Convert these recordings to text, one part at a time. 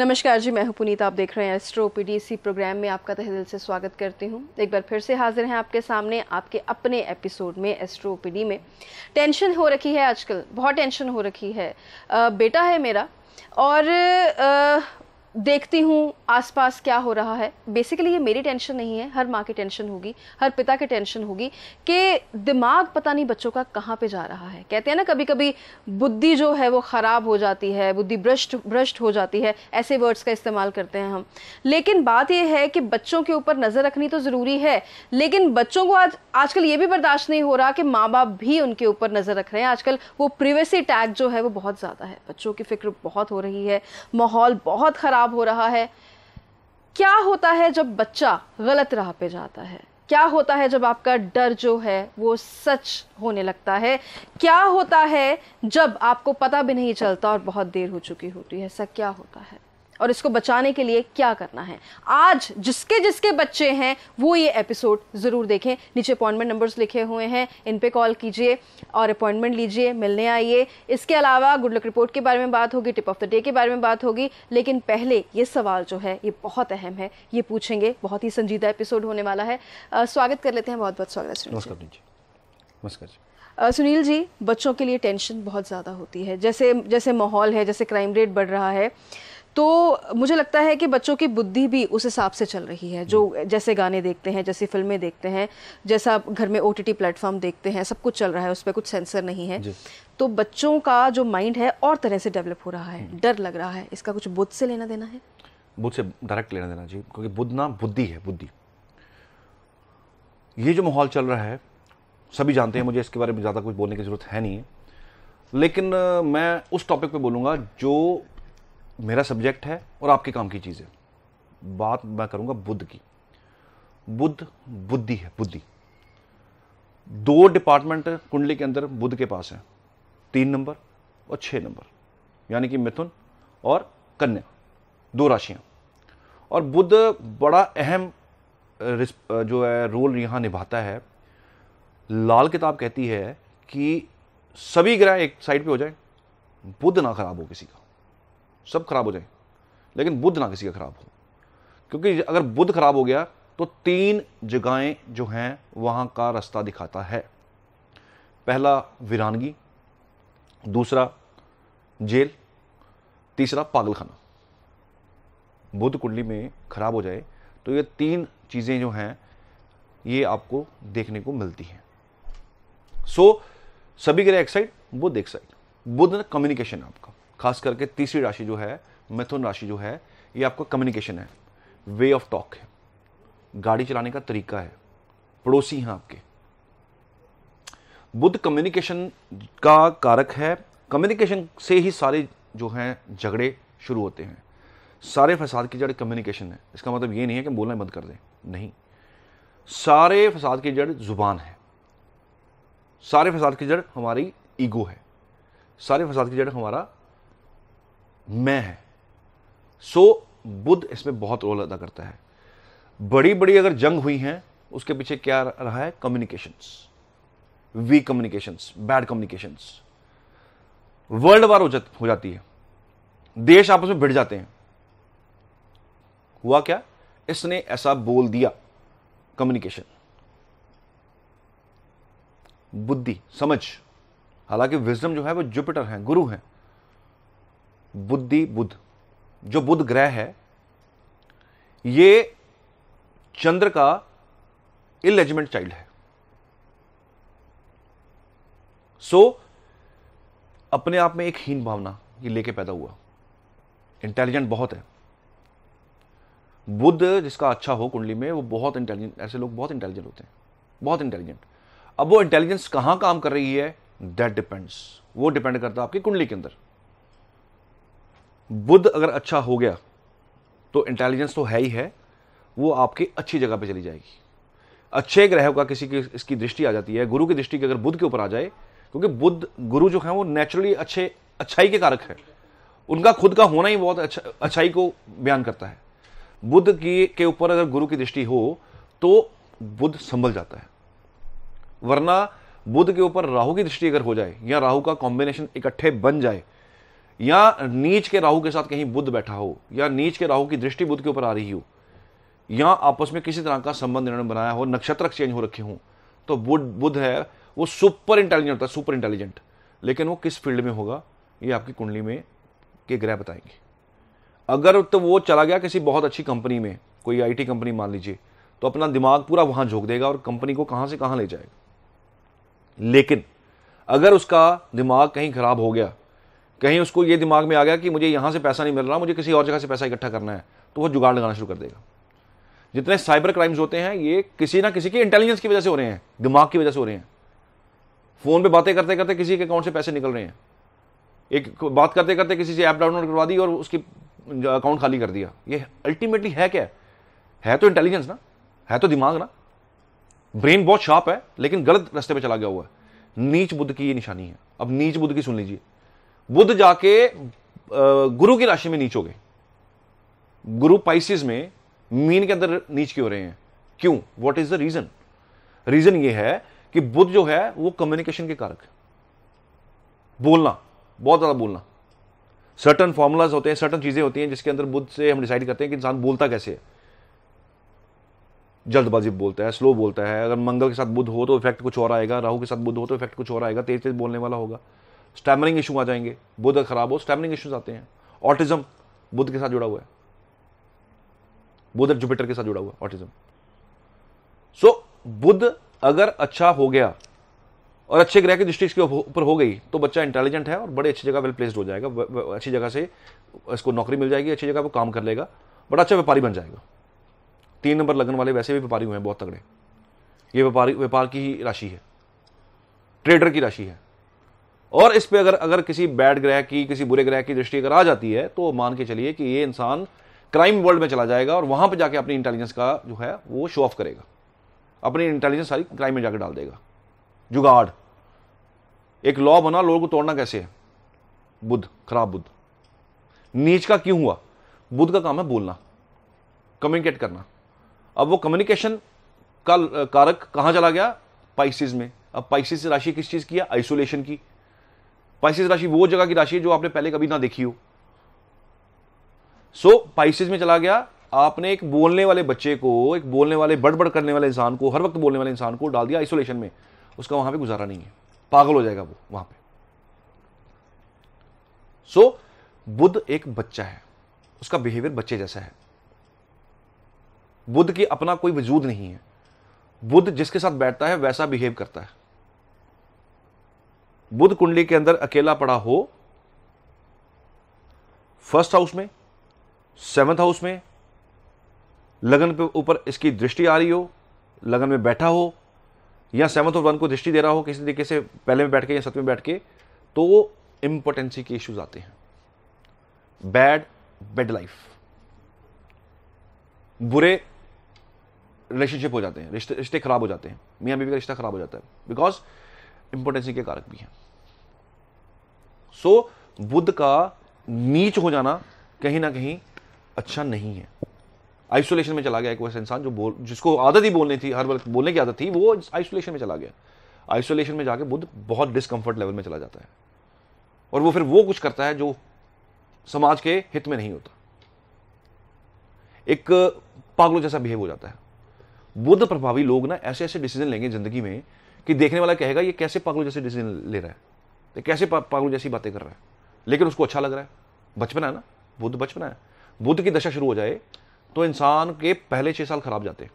नमस्कार जी मैं हूं पुनीत आप देख रहे हैं एस्ट्रो पीडीसी प्रोग्राम में आपका तहे दिल से स्वागत करती हूं एक बार फिर से हाजिर हैं आपके सामने आपके अपने एपिसोड में एस्ट्रो पीडी में टेंशन हो रखी है आजकल बहुत टेंशन हो रखी है आ, बेटा है मेरा और आ, देखती हूँ आसपास क्या हो रहा है बेसिकली ये मेरी टेंशन नहीं है हर माँ की टेंशन होगी हर पिता की टेंशन होगी कि दिमाग पता नहीं बच्चों का कहाँ पे जा रहा है कहते हैं ना कभी कभी बुद्धि जो है वो ख़राब हो जाती है बुद्धि भ्रष्ट भ्रष्ट हो जाती है ऐसे वर्ड्स का इस्तेमाल करते हैं हम लेकिन बात यह है कि बच्चों के ऊपर नज़र रखनी तो ज़रूरी है लेकिन बच्चों को आज आजकल ये भी बर्दाश्त नहीं हो रहा कि माँ बाप भी उनके ऊपर नज़र रख रहे हैं आजकल वो प्रिवेसी टैग जो है वो बहुत ज़्यादा है बच्चों की फिक्र बहुत हो रही है माहौल बहुत ख़राब खराब हो रहा है क्या होता है जब बच्चा गलत राह पे जाता है क्या होता है जब आपका डर जो है वो सच होने लगता है क्या होता है जब आपको पता भी नहीं चलता और बहुत देर हो चुकी होती है ऐसा क्या होता है और इसको बचाने के लिए क्या करना है आज जिसके जिसके बच्चे हैं वो ये एपिसोड ज़रूर देखें नीचे अपॉइंटमेंट नंबर्स लिखे हुए हैं इन पे कॉल कीजिए और अपॉइंटमेंट लीजिए मिलने आइए इसके अलावा गुड लक रिपोर्ट के बारे में बात होगी टिप ऑफ द डे के बारे में बात होगी लेकिन पहले ये सवाल जो है ये बहुत अहम है ये पूछेंगे बहुत ही संजीदा एपिसोड होने वाला है आ, स्वागत कर लेते हैं बहुत बहुत स्वागत नमस्कार जी Uh, सुनील जी बच्चों के लिए टेंशन बहुत ज़्यादा होती है जैसे जैसे माहौल है जैसे क्राइम रेट बढ़ रहा है तो मुझे लगता है कि बच्चों की बुद्धि भी उस हिसाब से चल रही है जो जैसे गाने देखते हैं जैसी फिल्में देखते हैं जैसा घर में ओ टी प्लेटफॉर्म देखते हैं सब कुछ चल रहा है उस पर कुछ सेंसर नहीं है तो बच्चों का जो माइंड है और तरह से डेवलप हो रहा है हम्म। डर लग रहा है इसका कुछ बुद्ध से लेना देना है बुद्ध से डायरेक्ट लेना देना जी क्योंकि बुद्ध ना बुद्धि है बुद्धि ये जो माहौल चल रहा है सभी जानते हैं मुझे इसके बारे में ज़्यादा कुछ बोलने की ज़रूरत है नहीं है लेकिन मैं उस टॉपिक पे बोलूँगा जो मेरा सब्जेक्ट है और आपके काम की चीज़ है बात मैं करूँगा बुद्ध की बुद्ध बुद्धि है बुद्धि दो डिपार्टमेंट कुंडली के अंदर बुद्ध के पास है तीन नंबर और छः नंबर यानी कि मिथुन और कन्या दो राशियाँ और बुद्ध बड़ा अहम जो है रोल यहाँ निभाता है लाल किताब कहती है कि सभी ग्रह एक साइड पे हो जाए बुद्ध ना खराब हो किसी का सब खराब हो जाए लेकिन बुद्ध ना किसी का खराब हो क्योंकि अगर बुद्ध खराब हो गया तो तीन जगहें जो हैं वहां का रास्ता दिखाता है पहला वीरानगी दूसरा जेल तीसरा पागलखाना बुद्ध कुंडली में खराब हो जाए तो ये तीन चीज़ें जो हैं ये आपको देखने को मिलती हैं सो so, सभी ग्रह एक साइड बुद्ध एक साइड बुद्ध कम्युनिकेशन आप खास करके तीसरी राशि जो है मिथुन राशि जो है ये आपका कम्युनिकेशन है वे ऑफ टॉक है गाड़ी चलाने का तरीका है पड़ोसी हैं आपके बुद्ध कम्युनिकेशन का कारक है कम्युनिकेशन से ही सारे जो हैं झगड़े शुरू होते हैं सारे फसाद की जड़ कम्युनिकेशन है इसका मतलब ये नहीं है कि बोलना बंद कर दें नहीं सारे फसाद की जड़ जुबान है सारे फसाद की जड़ हमारी ईगो है सारे फसाद की जड़ हमारा मैं है सो so, बुद्ध इसमें बहुत रोल अदा करता है बड़ी बड़ी अगर जंग हुई है उसके पीछे क्या रहा है communications weak communications bad communications world war हो, जा, हो जाती है देश आपस में भिड़ जाते हैं हुआ क्या इसने ऐसा बोल दिया कम्युनिकेशन बुद्धि समझ हालांकि विजडम जो है वो जुपिटर है गुरु हैं बुद्धि बुद्ध जो बुद्ध ग्रह है ये चंद्र का इलेजमेंट चाइल्ड है सो so, अपने आप में एक हीन भावना ये लेके पैदा हुआ इंटेलिजेंट बहुत है बुद्ध जिसका अच्छा हो कुंडली में वो बहुत इंटेलिजेंट ऐसे लोग बहुत इंटेलिजेंट होते हैं बहुत इंटेलिजेंट अब वो इंटेलिजेंस कहां काम कर रही है दैट डिपेंड्स वो डिपेंड करता है आपकी कुंडली के अंदर बुद्ध अगर अच्छा हो गया तो इंटेलिजेंस तो है ही है वो आपकी अच्छी जगह पे चली जाएगी अच्छे ग्रह का किसी की इसकी दृष्टि आ जाती है गुरु की दृष्टि की अगर बुद्ध के ऊपर आ जाए क्योंकि बुद्ध गुरु जो है वो नेचुरली अच्छे अच्छाई के कारक है उनका खुद का होना ही बहुत अच्छा अच्छाई को बयान करता है बुद्ध की के ऊपर अगर गुरु की दृष्टि हो तो बुद्ध संभल जाता है वरना बुद्ध के ऊपर राहु की दृष्टि अगर हो जाए या राहु का कॉम्बिनेशन इकट्ठे बन जाए या नीच के राहु के साथ कहीं बुद्ध बैठा हो या नीच के राहु की दृष्टि बुद्ध के ऊपर आ रही हो या आपस में किसी तरह का संबंध इन्होंने बनाया हो नक्षत्र चेंज हो रखे हों तो बुद्ध बुद्ध है वो सुपर इंटेलिजेंट होता है सुपर इंटेलिजेंट लेकिन वो किस फील्ड में होगा ये आपकी कुंडली में के ग्रह बताएंगे अगर तो वो चला गया किसी बहुत अच्छी कंपनी में कोई आईटी कंपनी मान लीजिए तो अपना दिमाग पूरा वहां झोंक देगा और कंपनी को कहां से कहां ले जाएगा लेकिन अगर उसका दिमाग कहीं खराब हो गया कहीं उसको ये दिमाग में आ गया कि मुझे यहाँ से पैसा नहीं मिल रहा मुझे किसी और जगह से पैसा इकट्ठा करना है तो वो जुगाड़ लगाना शुरू कर देगा जितने साइबर क्राइम्स होते हैं ये किसी ना किसी की इंटेलिजेंस की वजह से हो रहे हैं दिमाग की वजह से हो रहे हैं फ़ोन पे बातें करते करते किसी के अकाउंट से पैसे निकल रहे हैं एक बात करते करते किसी से ऐप डाउनलोड करवा दी और उसकी अकाउंट खाली कर दिया ये अल्टीमेटली है क्या है तो इंटेलिजेंस ना है तो दिमाग ना ब्रेन बहुत शार्प है लेकिन गलत रास्ते पर चला गया हुआ है नीच बुद्ध की ये निशानी है अब नीच बुद्ध की सुन लीजिए बुद्ध जाके गुरु की राशि में नीच हो गए गुरु पाइसिस में मीन के अंदर नीच के हो रहे हैं क्यों what is the reason reason ये है कि बुद्ध जो है वो कम्युनिकेशन के कारक है बोलना बहुत ज्यादा बोलना सर्टन फॉर्मूलाज होते हैं सर्टन चीजें होती हैं जिसके अंदर बुद्ध से हम डिसाइड करते हैं कि इंसान बोलता कैसे है जल्दबाजी बोलता है स्लो बोलता है अगर मंगल के साथ बुद्ध हो तो इफेक्ट कुछ और आएगा राहु के साथ बुद्ध हो तो इफेक्ट कुछ और आएगा तेज तेज बोलने वाला होगा स्टैमरिंग इशू आ जाएंगे बुध खराब हो स्टैमरिंग इशूज आते हैं ऑटिज्म बुध के साथ जुड़ा हुआ है बुध जुपिटर के साथ जुड़ा हुआ है ऑटिज्म सो बुध अगर अच्छा हो गया और अच्छे ग्रह की दृष्टि के ऊपर हो गई तो बच्चा इंटेलिजेंट है और बड़े अच्छी जगह वेल प्लेस्ड हो जाएगा अच्छी जगह से इसको नौकरी मिल जाएगी अच्छी जगह वो काम कर लेगा बड़ा अच्छा व्यापारी बन जाएगा तीन नंबर लगन वाले वैसे भी व्यापारी हुए हैं बहुत तगड़े ये व्यापारी व्यापार की ही राशि है ट्रेडर की राशि है और इस पर अगर अगर किसी बैड ग्रह की किसी बुरे ग्रह की दृष्टि अगर आ जाती है तो मान के चलिए कि ये इंसान क्राइम वर्ल्ड में चला जाएगा और वहां पर जाके अपनी इंटेलिजेंस का जो है वो शो ऑफ करेगा अपनी इंटेलिजेंस सारी क्राइम में जाकर डाल देगा जुगाड़ एक लॉ बना लोगों को तोड़ना कैसे है बुद्ध खराब बुद्ध नीच का क्यों हुआ बुद्ध का काम है बोलना कम्युनिकेट करना अब वो कम्युनिकेशन का कारक कहाँ चला गया पाइसिस में अब पाइसिस राशि किस चीज़ की है आइसोलेशन की पाइसिस राशि वो जगह की राशि है जो आपने पहले कभी ना देखी हो सो so, पाइसिस में चला गया आपने एक बोलने वाले बच्चे को एक बोलने वाले बड़बड़ करने वाले इंसान को हर वक्त बोलने वाले इंसान को डाल दिया आइसोलेशन में उसका वहां पे गुजारा नहीं है पागल हो जाएगा वो वहां पे सो so, बुद्ध एक बच्चा है उसका बिहेवियर बच्चे जैसा है बुद्ध की अपना कोई वजूद नहीं है बुद्ध जिसके साथ बैठता है वैसा बिहेव करता है बुध कुंडली के अंदर अकेला पड़ा हो फर्स्ट हाउस में सेवंथ हाउस में लगन पे ऊपर इसकी दृष्टि आ रही हो लगन में बैठा हो या सेवंथ और वन को दृष्टि दे रहा हो किसी तरीके से पहले में बैठ के या सत्य में बैठ के तो वो इम्पोर्टेंसी के इश्यूज आते हैं बैड बेड लाइफ बुरे रिलेशनशिप हो जाते हैं रिश्ते रिश्ते खराब हो जाते हैं मियाँ बीवी का रिश्ता खराब हो जाता है बिकॉज इंपोर्टेंसी के कारक भी हैं सो so, बुद्ध का नीच हो जाना कहीं ना कहीं अच्छा नहीं है आइसोलेशन में चला गया एक वैसा इंसान जो बोल जिसको आदत ही बोलनी थी हर वक्त बोलने की आदत थी वो आइसोलेशन में चला गया आइसोलेशन में जाके बुद्ध बहुत डिस्कम्फर्ट लेवल में चला जाता है और वो फिर वो कुछ करता है जो समाज के हित में नहीं होता एक पागलों जैसा बिहेव हो जाता है बुद्ध प्रभावी लोग ना ऐसे ऐसे डिसीजन लेंगे जिंदगी में कि देखने वाला कहेगा ये कैसे पागलों जैसे डिसीजन ले रहा है ये कैसे पा, पागलों जैसी बातें कर रहा है लेकिन उसको अच्छा लग रहा है बचपन है ना बुद्ध बचपन है बुद्ध की दशा शुरू हो जाए तो इंसान के पहले छः साल खराब जाते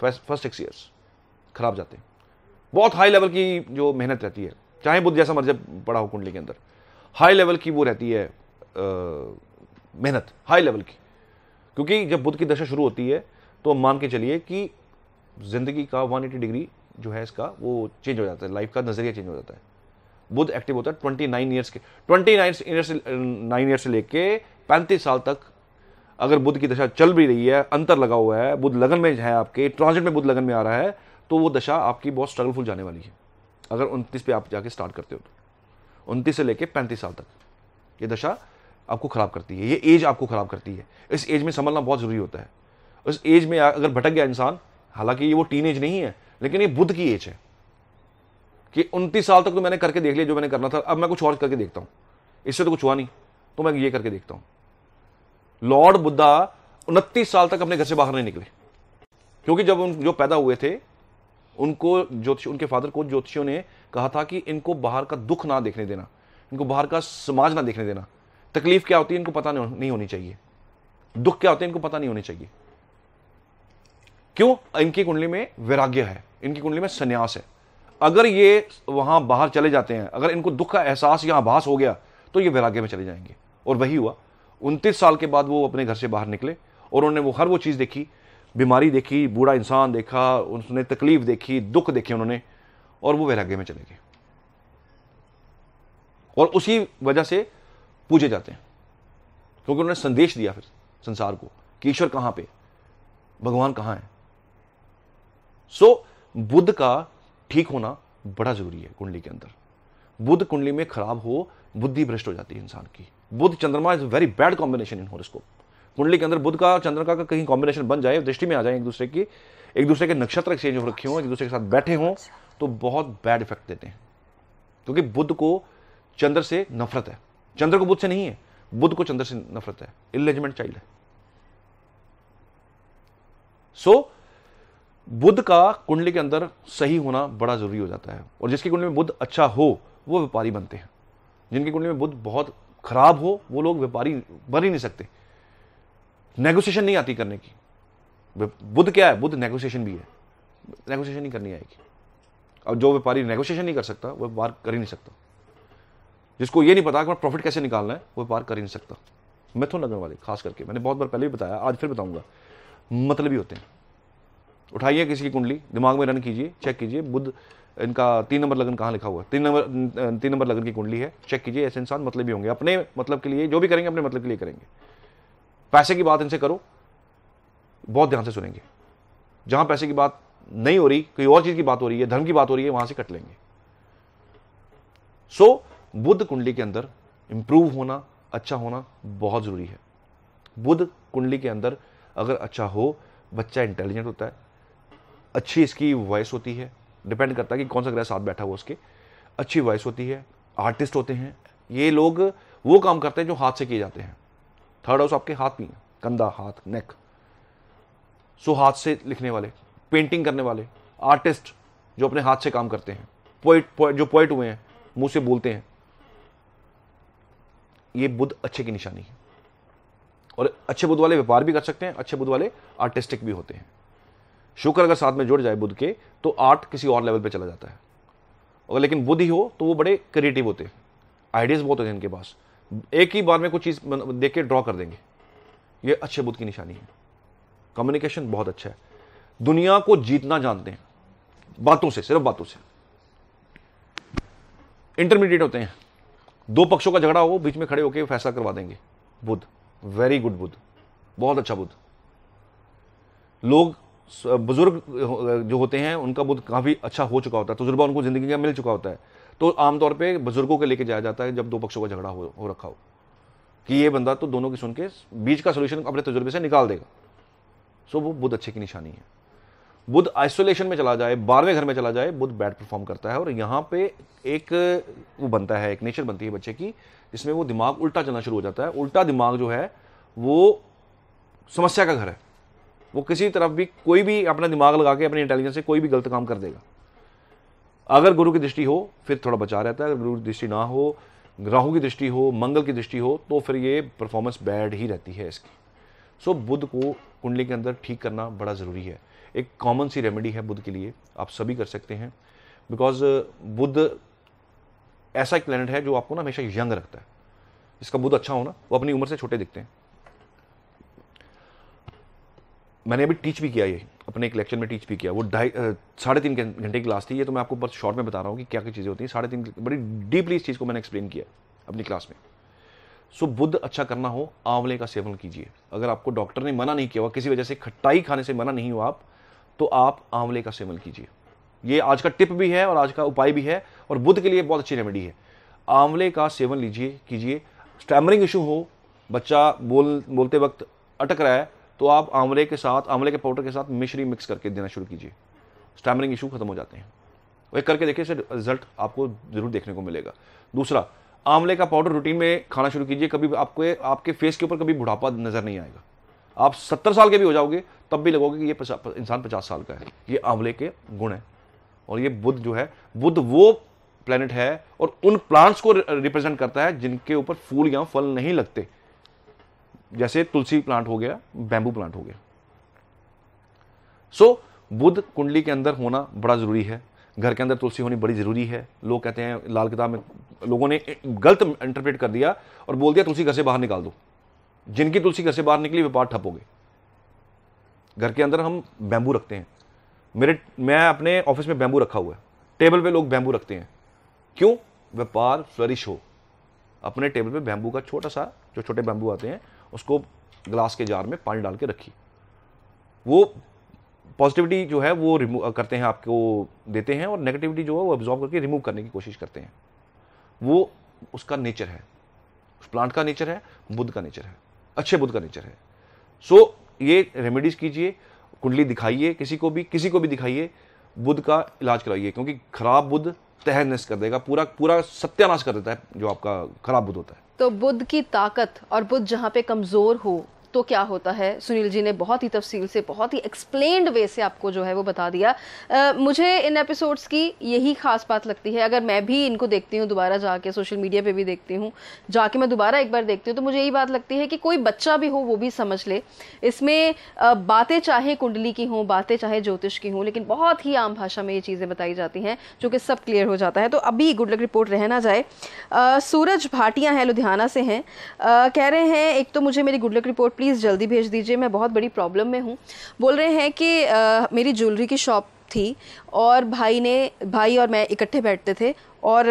फर्स्ट सिक्स ईयर्स खराब जाते बहुत हाई लेवल की जो मेहनत रहती है चाहे बुद्ध जैसा मर्जी पड़ा हो कुंडली के अंदर हाई लेवल की वो रहती है मेहनत हाई लेवल की क्योंकि जब बुद्ध की दशा शुरू होती है तो मान के चलिए कि जिंदगी का 180 डिग्री जो है इसका वो चेंज हो जाता है लाइफ का नजरिया चेंज हो जाता है बुद्ध एक्टिव होता है ट्वेंटी नाइन ईयर्स के ट्वेंटी नाइन ईयर से नाइन ईयर से लेके पैंतीस साल तक अगर बुद्ध की दशा चल भी रही है अंतर लगा हुआ है बुद्ध लगन में है आपके ट्रांजिट में बुद्ध लगन में आ रहा है तो वो दशा आपकी बहुत स्ट्रगलफुल जाने वाली है अगर उनतीस पे आप जाके स्टार्ट करते हो तो उनतीस से लेके पैंतीस साल तक ये दशा आपको ख़राब करती है ये एज आपको ख़राब करती है इस एज में संभलना बहुत ज़रूरी होता है उस एज में अगर भटक गया इंसान हालांकि ये वो टीन एज नहीं है लेकिन ये बुद्ध की एज है कि उनतीस साल तक तो मैंने करके देख लिया जो मैंने करना था अब मैं कुछ और करके देखता हूं इससे तो कुछ हुआ नहीं तो मैं ये करके देखता हूं लॉर्ड बुद्धा उनतीस साल तक अपने घर से बाहर नहीं निकले क्योंकि जब उन जो पैदा हुए थे उनको ज्योतिष उनके फादर को ज्योतिषियों ने कहा था कि इनको बाहर का दुख ना देखने देना इनको बाहर का समाज ना देखने देना तकलीफ क्या होती है इनको पता नहीं होनी चाहिए दुख क्या होते हैं इनको पता नहीं होने चाहिए क्यों इनकी कुंडली में वैराग्य है इनकी कुंडली में संन्यास है अगर ये वहाँ बाहर चले जाते हैं अगर इनको दुख का एहसास या आभास हो गया तो ये वैराग्य में चले जाएंगे और वही हुआ उनतीस साल के बाद वो अपने घर से बाहर निकले और उन्होंने वो हर वो चीज़ देखी बीमारी देखी बूढ़ा इंसान देखा उसने तकलीफ देखी दुख देखे उन्होंने और वो वैराग्य में चले गए और उसी वजह से पूजे जाते हैं क्योंकि उन्होंने संदेश दिया फिर संसार को कि ईश्वर कहाँ पे भगवान कहाँ है सो so, बुद्ध का ठीक होना बड़ा जरूरी है कुंडली के अंदर बुद्ध कुंडली में खराब हो बुद्धि भ्रष्ट हो जाती है इंसान की बुद्ध चंद्रमा is very bad combination in horoscope कुंडली के अंदर बुद्ध का चंद्रमा का कहीं कॉम्बिनेशन बन जाए दृष्टि में आ जाए एक दूसरे की एक दूसरे के नक्षत्र एक्सचेंज हो रखे हों एक दूसरे के साथ बैठे हों तो बहुत बैड इफेक्ट देते हैं क्योंकि बुद्ध को चंद्र से नफरत है चंद्र को बुद्ध से नहीं है बुद्ध को चंद्र से नफरत है इलेजमेंट चाइल्ड है सो so, बुद्ध का कुंडली के अंदर सही होना बड़ा जरूरी हो जाता है और जिसकी कुंडली में बुद्ध अच्छा हो वो व्यापारी बनते हैं जिनकी कुंडली में बुद्ध बहुत खराब हो वो लोग व्यापारी बन ही नहीं सकते नेगोशिएशन नहीं आती करने की बुद्ध क्या है बुद्ध नेगोशिएशन भी है नेगोशिएशन नहीं करनी आएगी अब जो व्यापारी नेगोशिएशन नहीं कर सकता वो व्यापार कर ही नहीं सकता जिसको ये नहीं पता कि मैं प्रॉफिट कैसे निकालना है वो व्यापार कर ही नहीं सकता मिथुन तो लगन वाले खास करके मैंने बहुत बार पहले भी बताया आज फिर बताऊंगा मतलब ही होते हैं उठाइए किसी की कुंडली दिमाग में रन कीजिए चेक कीजिए बुद्ध इनका तीन नंबर लगन कहाँ लिखा हुआ है तीन नंबर तीन नंबर लगन की कुंडली है चेक कीजिए ऐसे इंसान मतलब भी होंगे अपने मतलब के लिए जो भी करेंगे अपने मतलब के लिए करेंगे पैसे की बात इनसे करो बहुत ध्यान से सुनेंगे जहाँ पैसे की बात नहीं हो रही कोई और चीज़ की बात हो रही है धर्म की बात हो रही है वहाँ से कट लेंगे सो so, बुद्ध कुंडली के अंदर इंप्रूव होना अच्छा होना बहुत ज़रूरी है बुद्ध कुंडली के अंदर अगर अच्छा हो बच्चा इंटेलिजेंट होता है अच्छी इसकी वॉइस होती है डिपेंड करता है कि कौन सा ग्रह साथ बैठा हुआ उसके अच्छी वॉइस होती है आर्टिस्ट होते हैं ये लोग वो काम करते हैं जो हाथ से किए जाते हैं थर्ड हाउस आपके हाथ नहीं है कंधा हाथ नेक सो हाथ से लिखने वाले पेंटिंग करने वाले आर्टिस्ट जो अपने हाथ से काम करते हैं पोइट जो पोइट हुए हैं मुंह से बोलते हैं ये बुद्ध अच्छे की निशानी है और अच्छे बुद्ध वाले व्यापार भी कर सकते हैं अच्छे बुद्ध वाले आर्टिस्टिक भी होते हैं शुक्र अगर साथ में जुड़ जाए बुद्ध के तो आर्ट किसी और लेवल पर चला जाता है अगर लेकिन बुद्ध ही हो तो वो बड़े क्रिएटिव होते हैं आइडियाज़ बहुत होते हैं इनके पास एक ही बार में कुछ चीज़ देख के ड्रॉ कर देंगे ये अच्छे बुद्ध की निशानी है कम्युनिकेशन बहुत अच्छा है दुनिया को जीतना जानते हैं बातों से सिर्फ बातों से इंटरमीडिएट होते हैं दो पक्षों का झगड़ा हो बीच में खड़े होकर फैसला करवा देंगे बुद्ध वेरी गुड बुद्ध बहुत अच्छा बुद्ध लोग बुज़ुर्ग जो होते हैं उनका बुद्ध काफ़ी अच्छा हो चुका होता है तजुर्बा उनको ज़िंदगी का मिल चुका होता है तो आमतौर पर बुज़ुर्गों के लेके जाया जाता है जब दो पक्षों का झगड़ा हो, हो रखा हो कि ये बंदा तो दोनों की सुन के बीच का सोल्यूशन अपने तजुर्बे से निकाल देगा सो वो बुद्ध अच्छे की निशानी है बुद्ध आइसोलेशन में चला जाए बारहवें घर में चला जाए बुद्ध बैड परफॉर्म करता है और यहाँ पे एक वो बनता है एक नेचर बनती है बच्चे की जिसमें वो दिमाग उल्टा चलना शुरू हो जाता है उल्टा दिमाग जो है वो समस्या का घर है वो किसी तरफ भी कोई भी अपना दिमाग लगा के अपनी इंटेलिजेंस से कोई भी गलत काम कर देगा अगर गुरु की दृष्टि हो फिर थोड़ा बचा रहता है अगर गुरु की दृष्टि ना हो राहु की दृष्टि हो मंगल की दृष्टि हो तो फिर ये परफॉर्मेंस बैड ही रहती है इसकी सो बुद्ध को कुंडली के अंदर ठीक करना बड़ा ज़रूरी है एक कॉमन सी रेमेडी है बुद्ध के लिए आप सभी कर सकते हैं बिकॉज बुद्ध ऐसा एक प्लैनेट है जो आपको ना हमेशा यंग रखता है जिसका बुद्ध अच्छा हो ना वो अपनी उम्र से छोटे दिखते हैं मैंने अभी टीच भी किया ये अपने एक लेक्चर में टीच भी किया वो ढाई साढ़े तीन घंटे की क्लास थी ये तो मैं आपको बस शॉर्ट में बता रहा हूँ कि क्या क्या चीज़ें होती हैं साढ़े तीन बड़ी डीपली इस चीज़ को मैंने एक्सप्लेन किया अपनी क्लास में सो बुद्ध अच्छा करना हो आंवले का सेवन कीजिए अगर आपको डॉक्टर ने मना नहीं किया हुआ किसी वजह से खट्टाई खाने से मना नहीं हो आप तो आप आंवले का सेवन कीजिए ये आज का टिप भी है और आज का उपाय भी है और बुद्ध के लिए बहुत अच्छी रेमेडी है आंवले का सेवन लीजिए कीजिए स्टैमरिंग इशू हो बच्चा बोल बोलते वक्त अटक रहा है तो आप आंवले के साथ आंवले के पाउडर के साथ मिश्री मिक्स करके देना शुरू कीजिए स्टैमरिंग इशू खत्म हो जाते हैं एक करके देखिए इसे रिजल्ट आपको जरूर देखने को मिलेगा दूसरा आंवले का पाउडर रूटीन में खाना शुरू कीजिए कभी आपके आपके फेस के ऊपर कभी बुढ़ापा नजर नहीं आएगा आप सत्तर साल के भी हो जाओगे तब भी लगोगे कि ये इंसान पचास साल का है ये आंवले के गुण हैं और ये बुद्ध जो है बुद्ध वो प्लेनेट है और उन प्लांट्स को रिप्रेजेंट करता है जिनके ऊपर फूल या फल नहीं लगते जैसे तुलसी प्लांट हो गया बैंबू प्लांट हो गया सो so, बुद्ध कुंडली के अंदर होना बड़ा ज़रूरी है घर के अंदर तुलसी होनी बड़ी ज़रूरी है लोग कहते हैं लाल किताब में लोगों ने गलत इंटरप्रेट कर दिया और बोल दिया तुलसी घर से बाहर निकाल दो जिनकी तुलसी घर से बाहर निकली व्यापार ठप हो गए घर के अंदर हम बैंबू रखते हैं मेरे मैं अपने ऑफिस में बैंबू रखा हुआ है टेबल पे लोग बैंबू रखते हैं क्यों व्यापार फ्लरिश हो अपने टेबल पे बैंबू का छोटा सा जो छोटे बैंबू आते हैं उसको ग्लास के जार में पानी डाल के रखिए वो पॉजिटिविटी जो है वो रिमूव करते हैं आपको देते हैं और नेगेटिविटी जो है वो एब्जॉर्व करके रिमूव करने की कोशिश करते हैं वो उसका नेचर है उस प्लांट का नेचर है बुद्ध का नेचर है अच्छे बुद्ध का नेचर है सो so, ये रेमेडीज़ कीजिए कुंडली दिखाइए किसी को भी किसी को भी दिखाइए बुद्ध का इलाज कराइए क्योंकि खराब बुद्ध तहनस कर देगा पूरा पूरा सत्यानाश कर देता है जो आपका खराब बुद्ध होता है तो बुद्ध की ताकत और बुद्ध जहाँ पे कमज़ोर हो तो क्या होता है सुनील जी ने बहुत ही तफसील से बहुत ही एक्सप्लेन्ड वे से आपको जो है वो बता दिया आ, मुझे इन एपिसोड्स की यही खास बात लगती है अगर मैं भी इनको देखती हूँ दोबारा जाके सोशल मीडिया पे भी देखती हूँ जाके मैं दोबारा एक बार देखती हूँ तो मुझे यही बात लगती है कि कोई बच्चा भी हो वो भी समझ ले इसमें बातें चाहे कुंडली की हों बातें चाहे ज्योतिष की हों लेकिन बहुत ही आम भाषा में ये चीज़ें बताई जाती हैं जो कि सब क्लियर हो जाता है तो अभी गुड लक रिपोर्ट रहना जाए सूरज भाटिया हैं लुधियाना से हैं कह रहे हैं एक तो मुझे मेरी गुड लक रिपोर्ट प्लीज़ जल्दी भेज दीजिए मैं बहुत बड़ी प्रॉब्लम में हूँ बोल रहे हैं कि आ, मेरी ज्वेलरी की शॉप थी और भाई ने भाई और मैं इकट्ठे बैठते थे और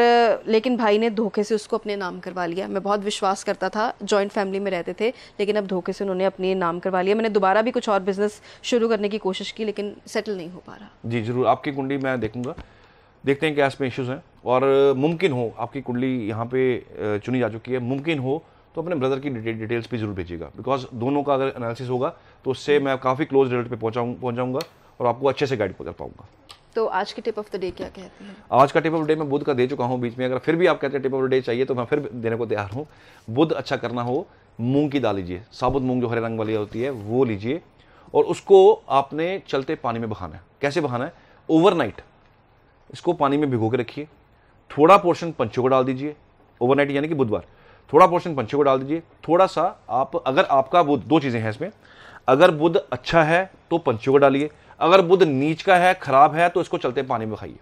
लेकिन भाई ने धोखे से उसको अपने नाम करवा लिया मैं बहुत विश्वास करता था जॉइंट फैमिली में रहते थे लेकिन अब धोखे से उन्होंने अपने नाम करवा लिया मैंने दोबारा भी कुछ और बिजनेस शुरू करने की कोशिश की लेकिन सेटल नहीं हो पा रहा जी जरूर आपकी कुंडली मैं देखूंगा देखते हैं क्या इसमें इश्यूज़ हैं और मुमकिन हो आपकी कुंडली यहाँ पे चुनी जा चुकी है मुमकिन हो तो अपने ब्रदर की डिटेल्स भी जरूर भेजिएगा बिकॉज दोनों का अगर एनालिसिस होगा तो उससे मैं काफ़ी क्लोज रिजल्ट पे पहुँचाऊँ पहुँचाऊँगा और आपको अच्छे से गाइड कर पाऊंगा तो आज के टिप ऑफ द डे क्या कहते हैं आज का टिप ऑफ डे मैं बुद्ध का दे चुका हूँ बीच में अगर फिर भी आप कहते हैं टिप ऑफ द डे चाहिए तो मैं फिर देने को तैयार हूँ बुद्ध अच्छा करना हो मूंग की दाल लीजिए साबुत मूंग जो हरे रंग वाली होती है वो लीजिए और उसको आपने चलते पानी में बहाना है कैसे बहाना है ओवरनाइट इसको पानी में भिगो के रखिए थोड़ा पोर्शन पंचों को डाल दीजिए ओवरनाइट यानी कि बुधवार थोड़ा पोर्शन पंछी को डाल दीजिए थोड़ा सा आप अगर आपका बुद्ध दो चीज़ें हैं इसमें अगर बुद्ध अच्छा है तो पंछी को डालिए अगर बुद्ध नीच का है खराब है तो इसको चलते पानी में खाइए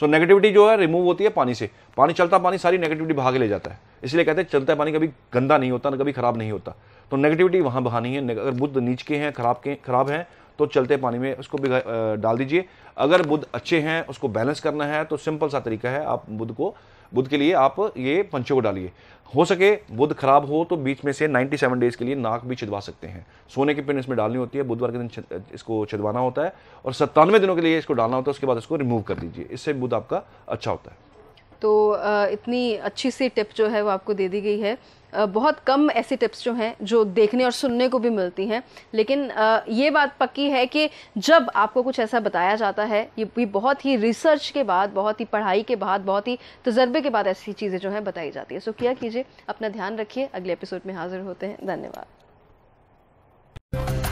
सो नेगेटिविटी जो है रिमूव होती है पानी से पानी चलता पानी सारी नेगेटिविटी भाग के ले जाता है इसलिए कहते हैं चलता है पानी कभी गंदा नहीं होता ना कभी खराब नहीं होता तो नेगेटिविटी वहाँ बहानी है अगर बुद्ध नीच के हैं खराब के खराब हैं तो चलते पानी में उसको भी डाल दीजिए अगर बुद्ध अच्छे हैं उसको बैलेंस करना है तो सिंपल सा तरीका है आप बुद्ध को बुध के लिए आप ये पंचों को डालिए हो सके बुध खराब हो तो बीच में से 97 डेज के लिए नाक भी छिदवा सकते हैं सोने की पिन इसमें डालनी होती है बुधवार के दिन इसको छिदवाना होता है और सत्तानवे दिनों के लिए इसको डालना होता है उसके बाद इसको रिमूव कर दीजिए इससे बुध आपका अच्छा होता है तो इतनी अच्छी सी टिप जो है वो आपको दे दी गई है बहुत कम ऐसी टिप्स जो हैं जो देखने और सुनने को भी मिलती हैं लेकिन ये बात पक्की है कि जब आपको कुछ ऐसा बताया जाता है ये भी बहुत ही रिसर्च के बाद बहुत ही पढ़ाई के बाद बहुत ही तजर्बे के बाद ऐसी चीज़ें जो हैं बताई जाती है सो किया कीजिए अपना ध्यान रखिए अगले एपिसोड में हाजिर होते हैं धन्यवाद